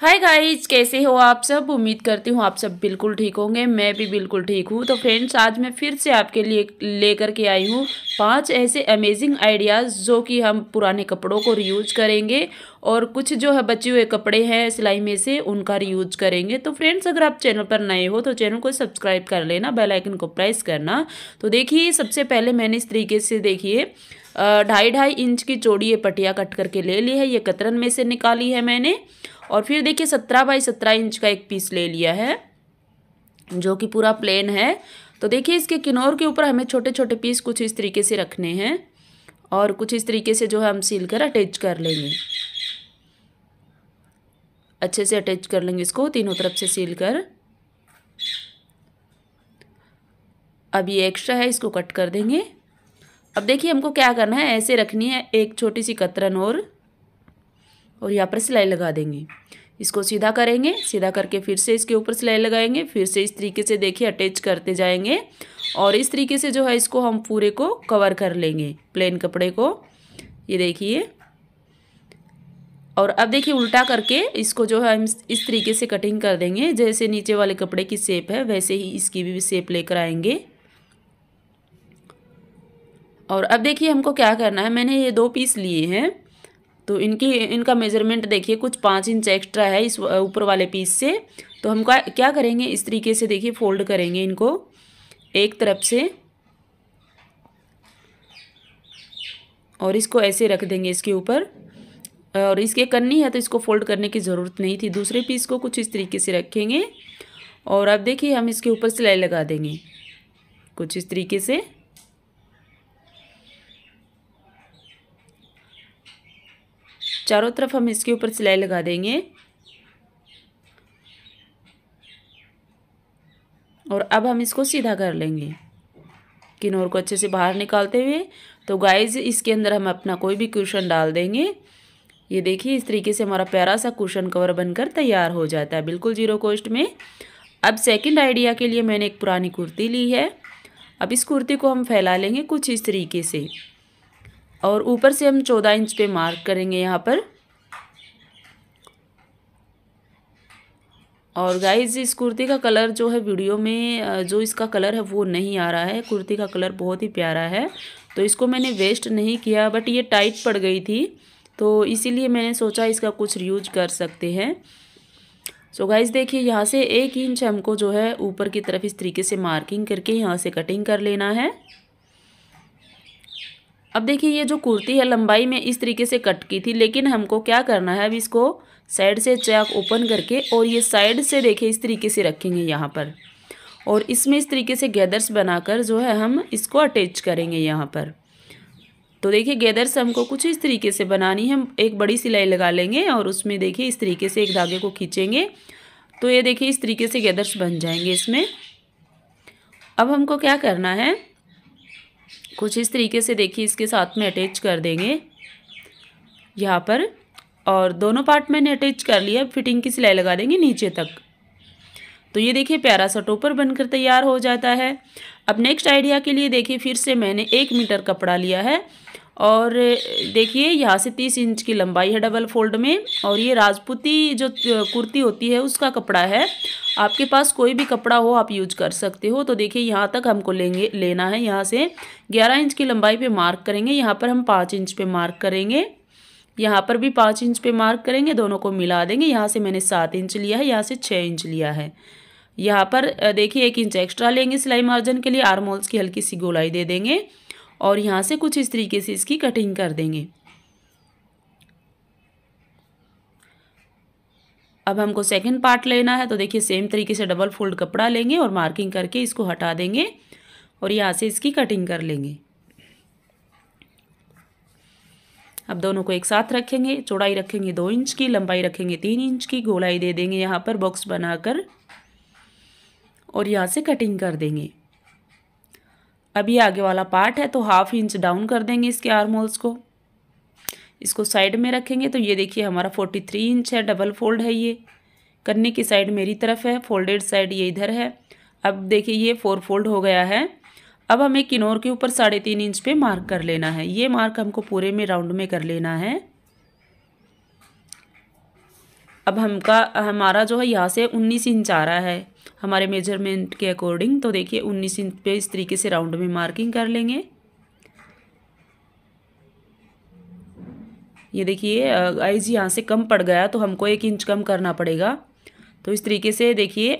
hi guys कैसे हो आप सब उम्मीद करती हूँ आप सब बिल्कुल ठीक होंगे मैं भी बिल्कुल ठीक हूँ तो फ्रेंड्स आज मैं फिर से आपके लिए लेकर के आई हूँ पांच ऐसे अमेजिंग आइडियाज़ जो कि हम पुराने कपड़ों को रियूज करेंगे और कुछ जो है बचे हुए कपड़े हैं सिलाई में से उनका यूज करेंगे तो फ्रेंड्स अगर आप चैनल पर नए हो तो चैनल को सब्सक्राइब कर लेना बेल आइकन को प्रेस करना तो देखिए सबसे पहले मैंने इस तरीके से देखिए ढाई ढाई इंच की चौड़ी ये पटिया कट करके ले ली है ये कतरन में से निकाली है मैंने और फिर देखिए सत्रह बाई सत्रह इंच का एक पीस ले लिया है जो कि पूरा प्लेन है तो देखिए इसके किनौर के ऊपर हमें छोटे छोटे पीस कुछ इस तरीके से रखने हैं और कुछ इस तरीके से जो है हम सील कर अटैच कर लेंगे अच्छे से अटैच कर लेंगे इसको तीनों तरफ से सील कर अब ये एक्स्ट्रा है इसको कट कर देंगे अब देखिए हमको क्या करना है ऐसे रखनी है एक छोटी सी कतरन और और यहाँ पर सिलाई लगा देंगे इसको सीधा करेंगे सीधा करके फिर से इसके ऊपर सिलाई लगाएंगे फिर से इस तरीके से देखिए अटैच करते जाएंगे और इस तरीके से जो है इसको हम पूरे को कवर कर लेंगे प्लेन कपड़े को ये देखिए और अब देखिए उल्टा करके इसको जो है हम इस तरीके से कटिंग कर देंगे जैसे नीचे वाले कपड़े की शेप है वैसे ही इसकी भी शेप लेकर आएंगे और अब देखिए हमको क्या करना है मैंने ये दो पीस लिए हैं तो इनकी इनका मेजरमेंट देखिए कुछ पाँच इंच एक्स्ट्रा है इस ऊपर वाले पीस से तो हम क्या करेंगे इस तरीके से देखिए फोल्ड करेंगे इनको एक तरफ से और इसको ऐसे रख देंगे इसके ऊपर और इसके करनी है तो इसको फोल्ड करने की ज़रूरत नहीं थी दूसरे पीस को कुछ इस तरीके से रखेंगे और अब देखिए हम इसके ऊपर सिलाई लगा देंगे कुछ इस तरीके से चारों तरफ हम इसके ऊपर सिलाई लगा देंगे और अब हम इसको सीधा कर लेंगे किनोर को अच्छे से बाहर निकालते हुए तो गाइज इसके अंदर हम अपना कोई भी क्वेश्चन डाल देंगे ये देखिए इस तरीके से हमारा प्यारा सा कुशन कवर बनकर तैयार हो जाता है बिल्कुल जीरो कॉस्ट में अब सेकंड आइडिया के लिए मैंने एक पुरानी कुर्ती ली है अब इस कुर्ती को हम फैला लेंगे कुछ इस तरीके से और ऊपर से हम चौदह इंच पे मार्क करेंगे यहाँ पर और गाइज इस कुर्ती का कलर जो है वीडियो में जो इसका कलर है वो नहीं आ रहा है कुर्ती का कलर बहुत ही प्यारा है तो इसको मैंने वेस्ट नहीं किया बट ये टाइट पड़ गई थी तो इसीलिए मैंने सोचा इसका कुछ यूज कर सकते हैं सो गाइज देखिए यहाँ से एक इंच हमको जो है ऊपर की तरफ इस तरीके से मार्किंग करके यहाँ से कटिंग कर लेना है अब देखिए ये जो कुर्ती है लंबाई में इस तरीके से कट की थी लेकिन हमको क्या करना है अब इसको साइड से चैक ओपन करके और ये साइड से देखिए इस तरीके से रखेंगे यहाँ पर और इसमें इस तरीके से गैदर्स बनाकर जो है हम इसको अटैच करेंगे यहाँ पर तो देखिए गेदर से हमको कुछ इस तरीके से बनानी है हम एक बड़ी सिलाई लगा लेंगे और उसमें देखिए इस तरीके से एक धागे को खींचेंगे तो ये देखिए इस तरीके से गेदर्स बन जाएंगे इसमें अब हमको क्या करना है कुछ इस तरीके से देखिए इसके साथ में अटैच कर देंगे यहाँ पर और दोनों पार्ट मैंने अटैच कर लिया फिटिंग की सिलाई लगा देंगे नीचे तक तो ये देखिए प्यारा सा टोपर बनकर तैयार हो जाता है अब नेक्स्ट आइडिया के लिए देखिए फिर से मैंने एक मीटर कपड़ा लिया है और देखिए यहाँ से तीस इंच की लंबाई है डबल फोल्ड में और ये राजपूती जो कुर्ती होती है उसका कपड़ा है आपके पास कोई भी कपड़ा हो आप यूज कर सकते हो तो देखिए यहाँ तक हमको लेंगे लेना है यहाँ से ग्यारह इंच की लंबाई पे मार्क करेंगे यहाँ पर हम पाँच इंच पे मार्क करेंगे यहाँ पर भी पाँच इंच पे मार्क करेंगे दोनों को मिला देंगे यहाँ से मैंने सात इंच लिया है यहाँ से छः इंच लिया है यहाँ पर देखिए एक इंच एक्स्ट्रा लेंगे सिलाई मार्जिन के लिए आर्मोल्स की हल्की सी गोलाई दे देंगे और यहाँ से कुछ इस तरीके से इसकी कटिंग कर देंगे अब हमको सेकंड पार्ट लेना है तो देखिए सेम तरीके से डबल फोल्ड कपड़ा लेंगे और मार्किंग करके इसको हटा देंगे और यहाँ से इसकी कटिंग कर लेंगे अब दोनों को एक साथ रखेंगे चौड़ाई रखेंगे दो इंच की लंबाई रखेंगे तीन इंच की गोलाई दे देंगे यहाँ पर बॉक्स बनाकर और यहाँ से कटिंग कर देंगे अभी आगे वाला पार्ट है तो हाफ इंच डाउन कर देंगे इसके आर्म होल्स को इसको साइड में रखेंगे तो ये देखिए हमारा फोर्टी थ्री इंच है डबल फोल्ड है ये करने की साइड मेरी तरफ है फोल्डेड साइड ये इधर है अब देखिए ये फोर फोल्ड हो गया है अब हमें किनोर के ऊपर साढ़े तीन इंच पे मार्क कर लेना है ये मार्क हमको पूरे में राउंड में कर लेना है अब हमका हमारा जो है यहाँ से उन्नीस इंच आ रहा है हमारे मेजरमेंट के अकॉर्डिंग तो देखिए उन्नीस इंच पे इस तरीके से राउंड में मार्किंग कर लेंगे ये देखिए आइज यहाँ से कम पड़ गया तो हमको एक इंच कम करना पड़ेगा तो इस तरीके से देखिए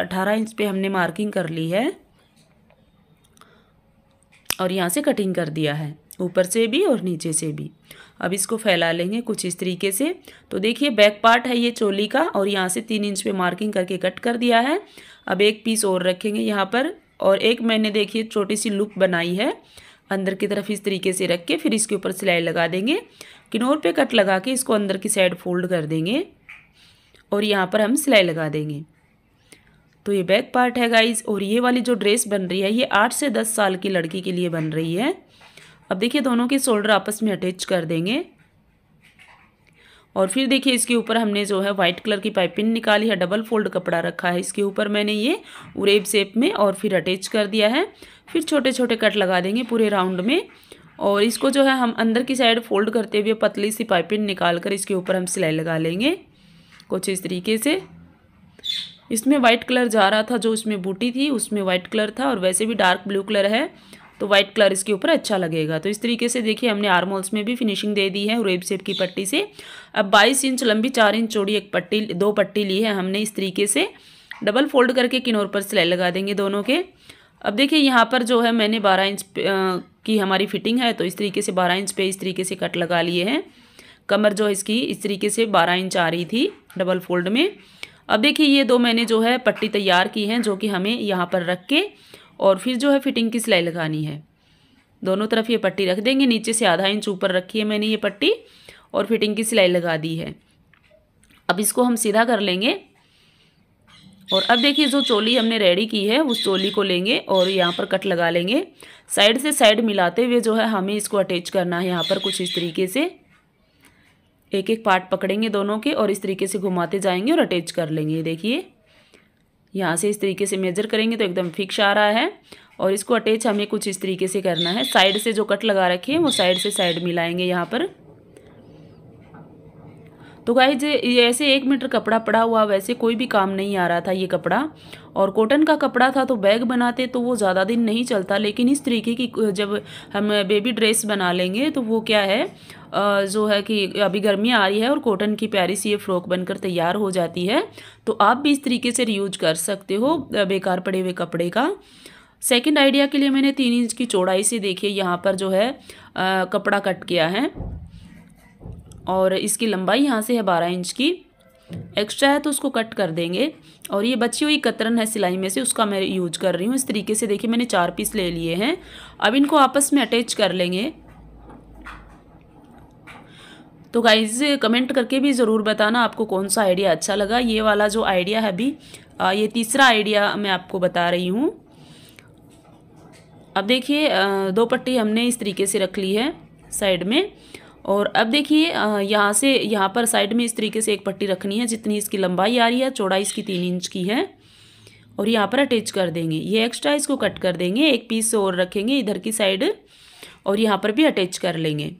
अठारह इंच पे हमने मार्किंग कर ली है और यहाँ से कटिंग कर दिया है ऊपर से भी और नीचे से भी अब इसको फैला लेंगे कुछ इस तरीके से तो देखिए बैक पार्ट है ये चोली का और यहाँ से तीन इंच पे मार्किंग करके कट कर दिया है अब एक पीस और रखेंगे यहाँ पर और एक मैंने देखिए छोटी सी लुक बनाई है अंदर की तरफ इस तरीके से रख के फिर इसके ऊपर सिलाई लगा देंगे किनोर पे कट लगा के इसको अंदर की साइड फोल्ड कर देंगे और यहाँ पर हम सिलाई लगा देंगे तो ये बैक पार्ट है गाइज और ये वाली जो ड्रेस बन रही है ये आठ से दस साल की लड़की के लिए बन रही है अब देखिए दोनों के शोल्डर आपस में अटैच कर देंगे और फिर देखिए इसके ऊपर हमने जो है वाइट कलर की पाइपिंग निकाली है डबल फोल्ड कपड़ा रखा है इसके ऊपर मैंने ये उरेब शेप में और फिर अटैच कर दिया है फिर छोटे छोटे कट लगा देंगे पूरे राउंड में और इसको जो है हम अंदर की साइड फोल्ड करते हुए पतली सी पाइपिंग निकाल कर इसके ऊपर हम सिलाई लगा लेंगे कुछ इस तरीके से इसमें वाइट कलर जा रहा था जो उसमें बूटी थी उसमें वाइट कलर था और वैसे भी डार्क ब्लू कलर है तो वाइट कलर इसके ऊपर अच्छा लगेगा तो इस तरीके से देखिए हमने आर्म होल्स में भी फिनिशिंग दे दी है रेब सेप की पट्टी से अब बाईस इंच लंबी चार इंच चौड़ी एक पट्टी दो पट्टी ली है हमने इस तरीके से डबल फोल्ड करके किनोर पर सिलाई लगा देंगे दोनों के अब देखिए यहाँ पर जो है मैंने बारह इंच की हमारी फिटिंग है तो इस तरीके से बारह इंच पे इस तरीके से कट लगा लिए हैं कमर जो है इसकी इस तरीके से बारह इंच आ रही थी डबल फोल्ड में अब देखिए ये दो मैंने जो है पट्टी तैयार की है जो कि हमें यहाँ पर रख के और फिर जो है फिटिंग की सिलाई लगानी है दोनों तरफ ये पट्टी रख देंगे नीचे से आधा इंच ऊपर रखी है मैंने ये पट्टी और फिटिंग की सिलाई लगा दी है अब इसको हम सीधा कर लेंगे और अब देखिए जो चोली हमने रेडी की है उस चोली को लेंगे और यहाँ पर कट लगा लेंगे साइड से साइड मिलाते हुए जो है हमें इसको अटैच करना है यहाँ पर कुछ इस तरीके से एक एक पार्ट पकड़ेंगे दोनों के और इस तरीके से घुमाते जाएंगे और अटैच कर लेंगे देखिए यहाँ से इस तरीके से मेजर करेंगे तो एकदम फिक्स आ रहा है और इसको अटैच हमें कुछ इस तरीके से करना है साइड से जो कट लगा रखे हैं वो साइड से साइड मिलाएंगे यहाँ पर तो गाइज ये ऐसे एक मीटर कपड़ा पड़ा हुआ वैसे कोई भी काम नहीं आ रहा था ये कपड़ा और कॉटन का कपड़ा था तो बैग बनाते तो वो ज़्यादा दिन नहीं चलता लेकिन इस तरीके की जब हम बेबी ड्रेस बना लेंगे तो वो क्या है जो है कि अभी गर्मी आ रही है और कॉटन की प्यारी सी ये फ्रॉक बनकर तैयार हो जाती है तो आप भी इस तरीके से रियूज कर सकते हो बेकार पड़े हुए कपड़े का सेकेंड आइडिया के लिए मैंने तीन इंच की चौड़ाई से देखिए यहाँ पर जो है आ, कपड़ा कट किया है और इसकी लंबाई यहाँ से है बारह इंच की एक्स्ट्रा है तो उसको कट कर देंगे और ये बची हुई कतरन है सिलाई में से उसका मैं यूज कर रही हूँ इस तरीके से देखिए मैंने चार पीस ले लिए हैं अब इनको आपस में अटैच कर लेंगे तो गाइज कमेंट करके भी ज़रूर बताना आपको कौन सा आइडिया अच्छा लगा ये वाला जो आइडिया है अभी ये तीसरा आइडिया मैं आपको बता रही हूँ अब देखिए दो पट्टी हमने इस तरीके से रख ली है साइड में और अब देखिए यहाँ से यहाँ पर साइड में इस तरीके से एक पट्टी रखनी है जितनी इसकी लंबाई आ रही है चौड़ाई इसकी तीन इंच की है और यहाँ पर अटैच कर देंगे ये एक्स्ट्रा इसको कट कर देंगे एक पीस और रखेंगे इधर की साइड और यहाँ पर भी अटैच कर लेंगे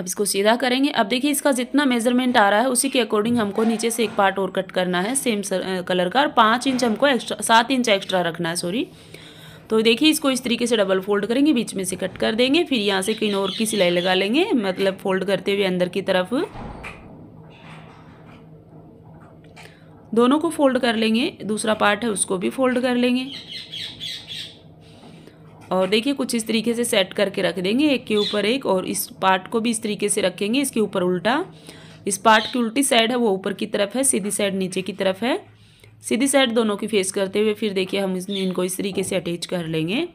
अब इसको सीधा करेंगे अब देखिए इसका जितना मेजरमेंट आ रहा है उसी के अकॉर्डिंग हमको नीचे से एक पार्ट और कट करना है सेम सर, कलर का और पाँच इंच हमको एक्स्ट्रा सात इंच एक्स्ट्रा रखना है सॉरी तो देखिए इसको इस तरीके से डबल फोल्ड करेंगे बीच में से कट कर देंगे फिर यहाँ से किनोर की सिलाई लगा लेंगे मतलब फोल्ड करते हुए अंदर की तरफ दोनों को फोल्ड कर लेंगे दूसरा पार्ट है उसको भी फोल्ड कर लेंगे और देखिए कुछ इस तरीके से सेट करके रख देंगे एक के ऊपर एक और इस पार्ट को भी इस तरीके से रखेंगे इसके ऊपर उल्टा इस पार्ट की उल्टी साइड है वो ऊपर की तरफ है सीधी साइड नीचे की तरफ है सीधी साइड दोनों की फेस करते हुए फिर देखिए हम इनको इस तरीके से अटैच कर लेंगे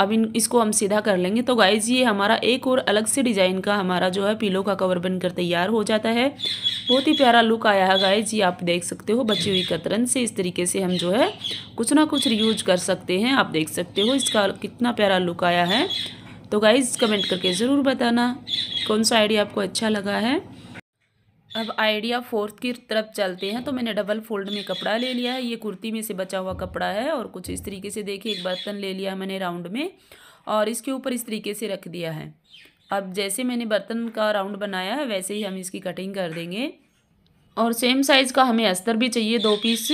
अब इन इसको हम सीधा कर लेंगे तो गाइज ये हमारा एक और अलग से डिज़ाइन का हमारा जो है पिलो का कवर बनकर तैयार हो जाता है बहुत ही प्यारा लुक आया है गाइज ये आप देख सकते हो बची हुई कतरन से इस तरीके से हम जो है कुछ ना कुछ रियूज कर सकते हैं आप देख सकते हो इसका कितना प्यारा लुक आया है तो गाइज़ कमेंट करके ज़रूर बताना कौन सा आइडिया आपको अच्छा लगा है अब आइडिया फोर्थ की तरफ चलते हैं तो मैंने डबल फोल्ड में कपड़ा ले लिया है ये कुर्ती में से बचा हुआ कपड़ा है और कुछ इस तरीके से देखिए एक बर्तन ले लिया मैंने राउंड में और इसके ऊपर इस तरीके से रख दिया है अब जैसे मैंने बर्तन का राउंड बनाया है वैसे ही हम इसकी कटिंग कर देंगे और सेम साइज़ का हमें अस्तर भी चाहिए दो पीस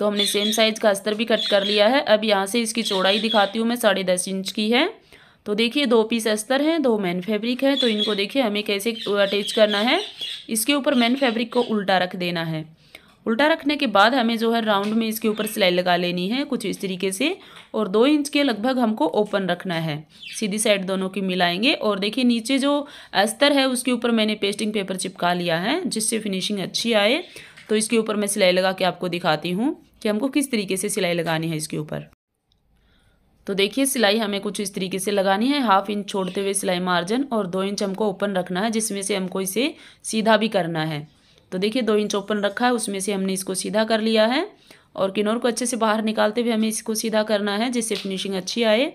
तो हमने सेम साइज़ का अस्तर भी कट कर लिया है अब यहाँ से इसकी चौड़ाई दिखाती हूँ मैं साढ़े दस इंच की है तो देखिए दो पीस अस्तर हैं दो मेन फैब्रिक है तो इनको देखिए हमें कैसे अटैच करना है इसके ऊपर मेन फैब्रिक को उल्टा रख देना है उल्टा रखने के बाद हमें जो है राउंड में इसके ऊपर सिलाई लगा लेनी है कुछ इस तरीके से और दो इंच के लगभग हमको ओपन रखना है सीधी साइड दोनों की मिलाएंगे और देखिए नीचे जो अस्तर है उसके ऊपर मैंने पेस्टिंग पेपर चिपका लिया है जिससे फिनिशिंग अच्छी आए तो इसके ऊपर मैं सिलाई लगा के आपको दिखाती हूँ कि हमको किस तरीके से सिलाई लगानी है इसके ऊपर तो देखिए सिलाई हमें कुछ इस तरीके से लगानी है हाफ इंच छोड़ते हुए सिलाई मार्जिन और दो इंच हमको ओपन रखना है जिसमें से हमको इसे सीधा भी करना है तो देखिए दो इंच ओपन रखा है उसमें से हमने इसको सीधा कर लिया है और किनौर को अच्छे से बाहर निकालते हुए हमें इसको सीधा करना है जिससे फिनिशिंग अच्छी आए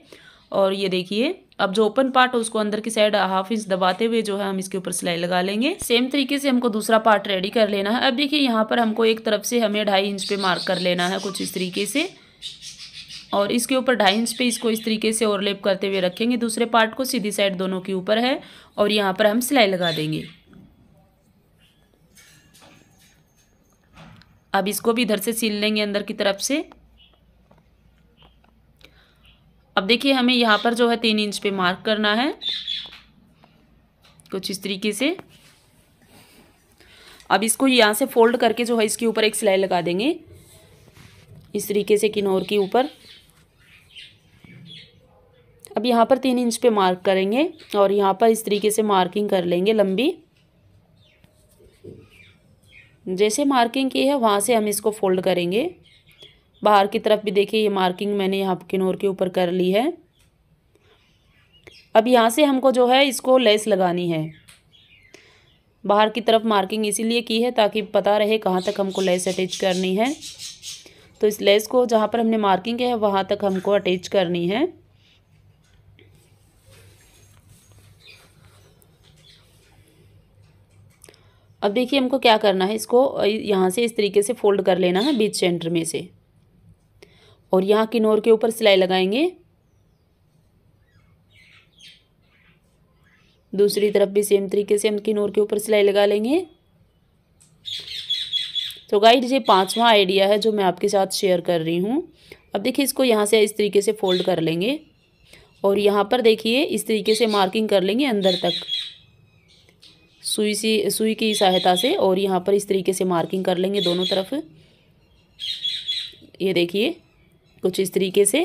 और ये देखिए अब जो ओपन पार्ट है उसको अंदर की साइड हाफ इंच दबाते हुए जो है हम इसके ऊपर सिलाई लगा लेंगे सेम तरीके से हमको दूसरा पार्ट रेडी कर लेना है अब देखिए यहाँ पर हमको एक तरफ से हमें ढाई इंच पे मार्क कर लेना है कुछ इस तरीके से और इसके ऊपर ढाई इंच पे इसको इस तरीके से ओवरलेप करते हुए रखेंगे दूसरे पार्ट को सीधी साइड दोनों के ऊपर है और यहाँ पर हम सिलाई लगा देंगे अब इसको भी इधर से सिल लेंगे अंदर की तरफ से अब देखिए हमें यहाँ पर जो है तीन इंच पे मार्क करना है कुछ इस तरीके से अब इसको यहाँ से फोल्ड करके जो है इसके ऊपर एक सिलाई लगा देंगे इस तरीके से किनोर के ऊपर अब यहाँ पर तीन इंच पे मार्क करेंगे और यहाँ पर इस तरीके से मार्किंग कर लेंगे लंबी जैसे मार्किंग की है वहाँ से हम इसको फोल्ड करेंगे बाहर की तरफ भी देखिए ये मार्किंग मैंने यहाँ किनोर के ऊपर कर ली है अब यहाँ से हमको जो है इसको लेस लगानी है बाहर की तरफ मार्किंग इसीलिए की है ताकि पता रहे कहाँ तक हमको लेस अटैच करनी है तो इस लेस को जहाँ पर हमने मार्किंग है वहाँ तक हमको अटैच करनी है अब देखिए हमको क्या करना है इसको यहाँ से इस तरीके से फोल्ड कर लेना है बीच सेंटर में से और यहाँ किनोर के ऊपर सिलाई लगाएंगे दूसरी तरफ भी सेम तरीके से हम किनोर के ऊपर सिलाई लगा लेंगे तो गाइड ये पांचवा आइडिया है जो मैं आपके साथ शेयर कर रही हूँ अब देखिए इसको यहाँ से इस तरीके से फोल्ड कर लेंगे और यहाँ पर देखिए इस तरीके से मार्किंग कर लेंगे अंदर तक सुई से सुई की सहायता से और यहाँ पर इस तरीके से मार्किंग कर लेंगे दोनों तरफ ये देखिए कुछ इस तरीके से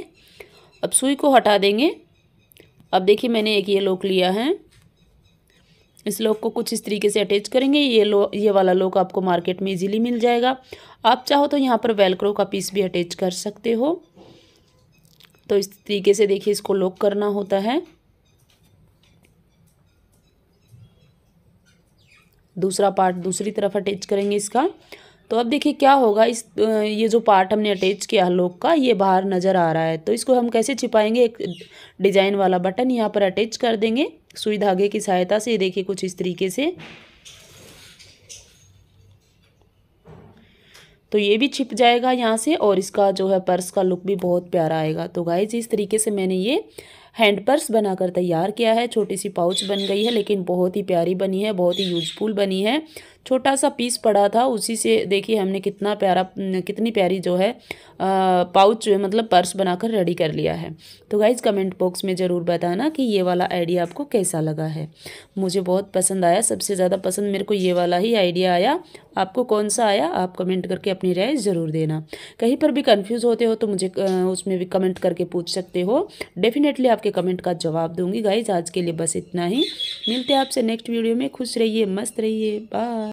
अब सुई को हटा देंगे अब देखिए मैंने एक ये लोक लिया है इस लोक को कुछ इस तरीके से अटैच करेंगे ये लो ये वाला लोक आपको मार्केट में इजीली मिल जाएगा आप चाहो तो यहाँ पर वेलक्रो का पीस भी अटैच कर सकते हो तो इस तरीके से देखिए इसको लोक करना होता है दूसरा पार्ट दूसरी तरफ अटैच करेंगे इसका तो अब देखिए क्या होगा इस ये जो पार्ट हमने अटैच किया लोक का ये बाहर नज़र आ रहा है तो इसको हम कैसे छिपाएंगे एक डिज़ाइन वाला बटन यहाँ पर अटैच कर देंगे सुई धागे की सहायता से देखिए कुछ इस तरीके से तो ये भी छिप जाएगा यहाँ से और इसका जो है पर्स का लुक भी बहुत प्यारा आएगा तो गाइज इस तरीके से मैंने ये हैंड पर्स बनाकर तैयार किया है छोटी सी पाउच बन गई है लेकिन बहुत ही प्यारी बनी है बहुत ही यूजफुल बनी है छोटा सा पीस पड़ा था उसी से देखिए हमने कितना प्यारा कितनी प्यारी जो है पाउच मतलब पर्स बनाकर रेडी कर लिया है तो गाइज़ कमेंट बॉक्स में ज़रूर बताना कि ये वाला आइडिया आपको कैसा लगा है मुझे बहुत पसंद आया सबसे ज़्यादा पसंद मेरे को ये वाला ही आइडिया आया आपको कौन सा आया आप कमेंट करके अपनी राय ज़रूर देना कहीं पर भी कन्फ्यूज़ होते हो तो मुझे उसमें भी कमेंट करके पूछ सकते हो डेफिनेटली आपके कमेंट का जवाब दूंगी गाइज आज के लिए बस इतना ही मिलते हैं आपसे नेक्स्ट वीडियो में खुश रहिए मस्त रहिए बाय